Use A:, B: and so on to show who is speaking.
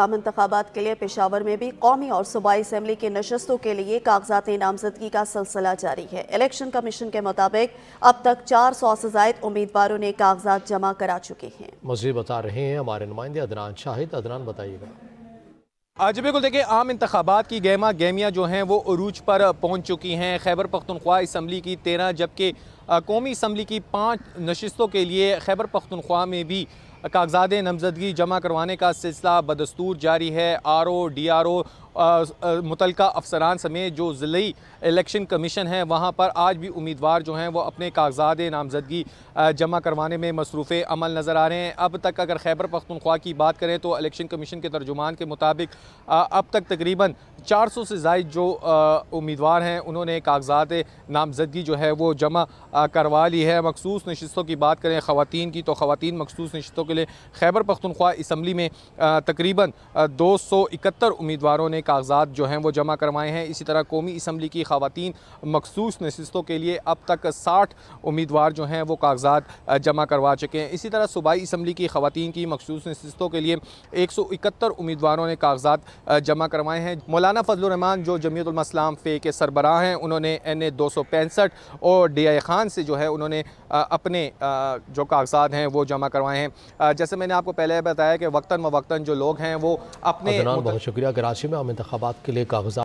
A: आम इंतबात के लिए पेशावर में भी कौमी और सूबाई असम्बली की नशस्तों के लिए कागजात नामजदगी का सिलसिला जारी है इलेक्शन कमीशन के मुताबिक अब तक चार सौ से जायद उम्मीदवारों ने कागजात जमा करा चुके हैं
B: मजीद बता रहे हैं हमारे नुमाइंदे अदनान शाहिद अदनान बताइएगा
C: आज बिल्कुल देखिए आम इंतबात की गेमा गैमियाँ जो हैं वो अरूज पर पहुँच चुकी हैं खैबर पख्तनख्वा इसम्बली की तेरह जबकि कौमी इसम्बली की पाँच नशस्तों के लिए खैबर पख्तनख्वा में भी कागजात नामजदगी जमा करवाने का सिलसिला बदस्तूर जारी है R O D R O मुतल अफसरान समेत जो ज़िली इलेक्शन कमीशन है वहाँ पर आज भी उम्मीदवार जो हैं वो अपने कागजात नामजदगी जमा करवाने में मसरूफ़ अमल नज़र आ रहे हैं अब तक अगर खैबर पख्तनख्वा की बात करें तो इलेक्शन कमीशन के तर्जुमान के मुताबिक अब तक तकरीबन 400 से जायद जो उम्मीदवार हैं उन्होंने कागजात नामजदगी जो है वो जमा करवा ली है मखसूस नशस्तों की बात करें ख़वान की तो ख़वान मखसूस नशस्तों के लिए खैबर पख्तनख्वा इसम्बली में तकरीबन दो सौ इकहत्तर उम्मीदवारों ने कागजात जो हैं वो जमा करवाए हैं इसी तरह कौमी इसम्बली की ख़वान मखसूस नशस्तों के लिए अब तक साठ उम्मीदवार जो हैं वो कागजात जमा करवा चुके हैं इसी तरह सूबाई इसम्बली की ख़वान की मखसूस नशस्तों के लिए एक सौ इकहत्तर उम्मीदवारों ने कागजात जमा करवाए हैं मौलाना मौलाना फजलरहमान जो जमीतुलमसलाम फ़े के सरबराह हैं उन्होंने एन ए दो सौ पैंसठ और डी आई ख़ान से जो है उन्होंने अपने जो कागजात हैं वो जमा करवाए हैं जैसे मैंने आपको पहले बताया कि वक्ता मवक्ता जो लोग हैं वो अपने बहुत
B: शुक्रिया कराची में हम इंतबात के लिए कागजात